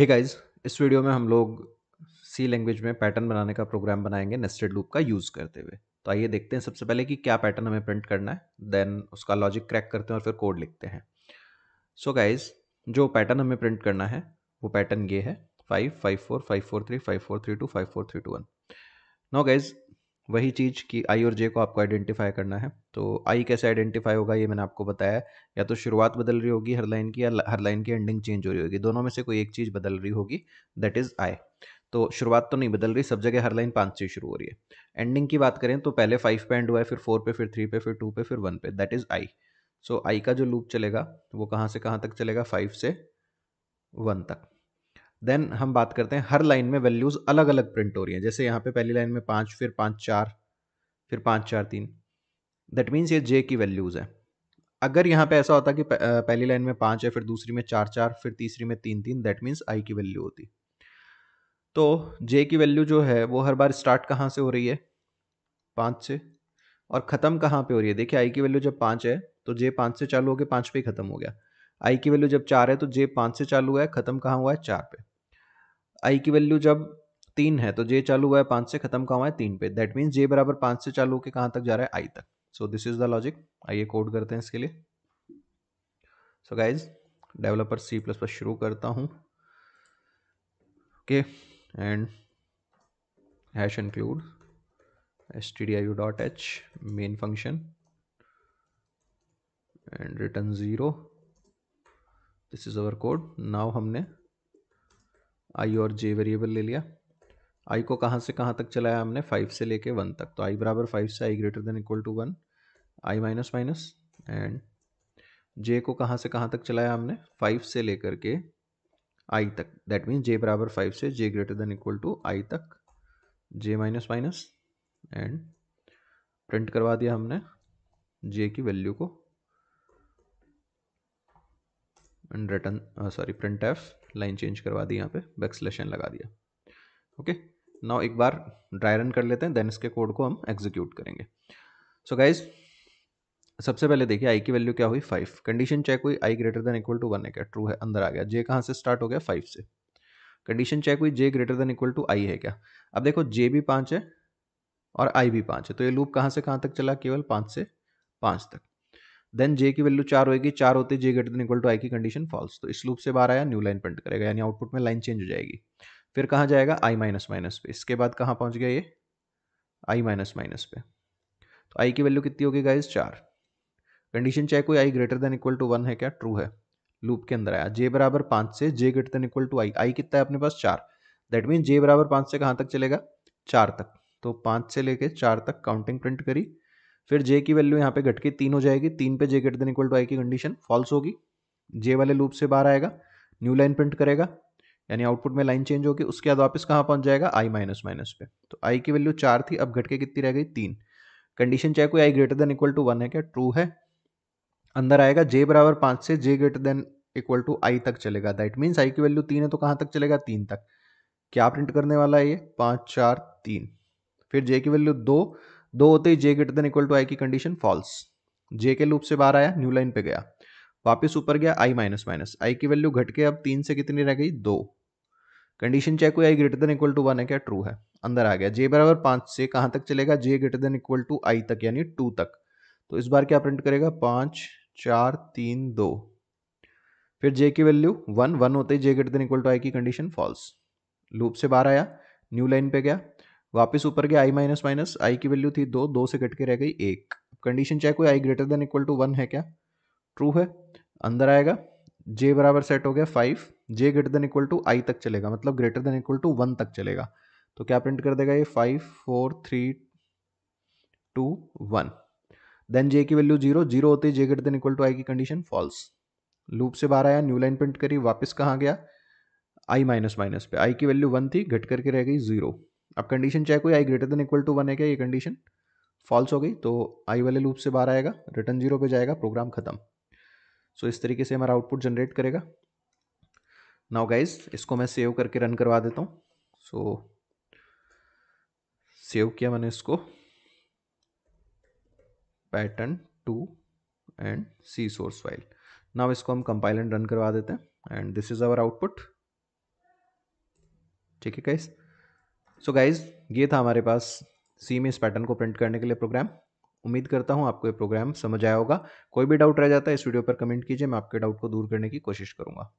हे hey guys इस वीडियो में हम लोग सी लैंग्वेज में पैटर्न बनाने का प्रोग्राम बनाएंगे नेस्टेड लूप का यूज़ करते हुए तो आइए देखते हैं सबसे पहले कि क्या पैटर्न हमें प्रिंट करना है देन उसका लॉजिक क्रैक करते हैं और फिर कोड लिखते हैं सो so गाइस जो पैटर्न हमें प्रिंट करना है वो पैटर्न ये है five five four five four three five four three two five four three two one no guys वही चीज़ कि आई और जे को आपको आइडेंटिफाई करना है तो आई कैसे आइडेंटिफाई होगा ये मैंने आपको बताया या तो शुरुआत बदल रही होगी हर लाइन की या हर लाइन की एंडिंग चेंज हो रही होगी दोनों में से कोई एक चीज़ बदल रही होगी दैट इज़ आई तो शुरुआत तो नहीं बदल रही सब जगह हर लाइन पाँच से शुरू हो रही है एंडिंग की बात करें तो पहले फाइव पे एंड हुआ है फिर फोर पे फिर थ्री पे फिर टू पे फिर वन पे दैट इज़ आई सो आई का जो लूप चलेगा वो कहाँ से कहाँ तक चलेगा फाइव से वन तक देन हम बात करते हैं हर लाइन में वैल्यूज़ अलग अलग प्रिंट हो रही हैं जैसे यहाँ पे पहली लाइन में पाँच फिर पाँच चार फिर पाँच चार तीन दैट मीन्स ये जे की वैल्यूज़ है अगर यहाँ पे ऐसा होता कि पहली लाइन में पाँच है फिर दूसरी में चार चार फिर तीसरी में तीन तीन दैट मीन्स आई की वैल्यू होती तो जे की वैल्यू जो है वो हर बार स्टार्ट कहाँ से हो रही है पाँच से और ख़त्म कहाँ पे हो रही है देखिए आई की वैल्यू जब पाँच है तो जे पाँच से चालू होकर पाँच पे ही ख़त्म हो गया आई की वैल्यू जब चार है तो जे पाँच से चालू हुआ है ख़त्म कहाँ हुआ है चार पे आई की वैल्यू जब तीन है तो जे चालू हुआ है पांच से खत्म कहा हुआ है तीन पे दैट मीन्स जे बराबर पांच से चालू होकर कहां तक जा रहा है आई तक so this is the logic आइए कोड करते हैं इसके लिए so guys developer C plus plus शुरू करता हूं okay and hash include S T D I O dot H main function and return zero this is our code now हमने i और जे वेरिएबल ले लिया आई को कहाँ से कहाँ तक चलाया हमने फाइव से लेके वन तक तो आई बराबर फाइव से i greater than equal to one i minus minus and j को कहाँ से कहाँ तक चलाया हमने फाइव से लेकर के आई तक दैट मीन्स जे बराबर फाइव से j greater than equal to i तक j minus minus and print करवा दिया हमने जे की वैल्यू को and return sorry print f line change करवा दी यहाँ पे बैक्सलेशन लगा दिया ओके okay? नाउ एक बार ड्राई रन कर लेते हैं देन इसके कोड को हम एग्जीक्यूट करेंगे सो so गाइज सबसे पहले देखिए आई की वैल्यू क्या हुई फाइव कंडीशन चेक हुई i greater than equal to one है क्या ट्रू है अंदर आ गया जे कहाँ से स्टार्ट हो गया फाइव से कंडीशन चेक हुई j greater than equal to i है क्या अब देखो जे भी पाँच है और आई भी पाँच है तो ये लूप कहाँ से कहाँ तक चला केवल पाँच से पाँच तक देन जे की वैल्यू चार होगी चार होते j greater than equal to i की कंडीशन फॉल्स तो इस लूप से बाहर आया न्यू लाइन प्रिंट करेगा यानी आउटपुट में लाइन चेंज हो जाएगी फिर कहाँ जाएगा आई माइनस माइनस पे इसके बाद कहाँ पहुँच गया ये आई माइनस माइनस पे तो आई की वैल्यू कितनी होगी गाइज चार कंडीशन चाहे कोई i greater than equal to one है क्या ट्रू है लूप के अंदर आया जे बराबर पाँच से j greater than equal to i i कितना है अपने पास चार दैट मीन जे बराबर पाँच से कहाँ तक चलेगा चार तक तो पाँच से लेके चार तक काउंटिंग प्रिंट करी फिर जे की वैल्यू यहाँ पे घट के तीन हो जाएगी तीन पे j greater than equal to i की कंडीशन फॉल्स होगी जे वाले लूप से बाहर आएगा न्यू लाइन प्रिंट करेगा यानी आउटपुट में लाइन चेंज होगी उसके बाद वापस कहाँ पहुँच जाएगा आई माइनस माइनस पे तो आई की वैल्यू चार थी अब घट के कितनी रह गई तीन कंडीशन चाहे कोई i greater than equal to one है क्या ट्रू है अंदर आएगा जे बराबर पाँच से j greater than equal to i तक चलेगा दैट मीन्स आई की वैल्यू तीन है तो कहाँ तक चलेगा तीन तक क्या प्रिंट करने वाला है ये पाँच चार तीन फिर जे की वैल्यू दो दो होते ही j greater than equal to i की कंडीशन फॉल्स जे के लूप से बाहर आया न्यू लाइन पे गया वापस ऊपर गया आई माइनस माइनस आई की वैल्यू घट के अब तीन से कितनी रह गई दो कंडीशन चेक हुई i greater than equal to one है क्या ट्रू है अंदर आ गया जे बराबर पाँच से कहाँ तक चलेगा j greater than equal to i तक यानी टू तक तो इस बार क्या प्रिंट करेगा पाँच चार तीन दो फिर जे की वैल्यू वन वन होते ही j greater than equal to i की कंडीशन फॉल्स लूप से बाहर आया न्यू लाइन पे गया वापस ऊपर गया आई माइनस माइनस आई की वैल्यू थी दो दो से कट के रह गई एक कंडीशन चेक हुई i greater than equal to one है क्या ट्रू है अंदर आएगा जे बराबर सेट हो गया five j greater than equal to i तक चलेगा मतलब greater than equal to one तक चलेगा तो क्या प्रिंट कर देगा ये five four three two one then j की वैल्यू जीरो जीरो होती j greater than equal to i की कंडीशन फॉल्स लूप से बाहर आया न्यू लाइन प्रिंट करी वापस कहाँ गया आई माइनस माइनस पे आई की वैल्यू वन थी घट करके रह गई जीरो अब कंडीशन चेक हुई i greater than equal to one है क्या ये कंडीशन फॉल्स हो गई तो आई वाले लूप से बाहर आएगा रिटर्न जीरो पे जाएगा प्रोग्राम खत्म सो so, इस तरीके से हमारा आउटपुट जनरेट करेगा नाउ गाइज इसको मैं सेव करके रन करवा देता हूँ सो so, सेव किया मैंने इसको pattern two and C source file now इसको हम कंपाइल एंड रन करवा देते हैं and this is our output ठीक है गाइज़ सो गाइज़ ये था हमारे पास सी में इस पैटर्न को प्रिंट करने के लिए प्रोग्राम उम्मीद करता हूँ आपको ये प्रोग्राम समझ आया होगा कोई भी डाउट रह जाता है इस वीडियो पर कमेंट कीजिए मैं आपके डाउट को दूर करने की कोशिश करूँगा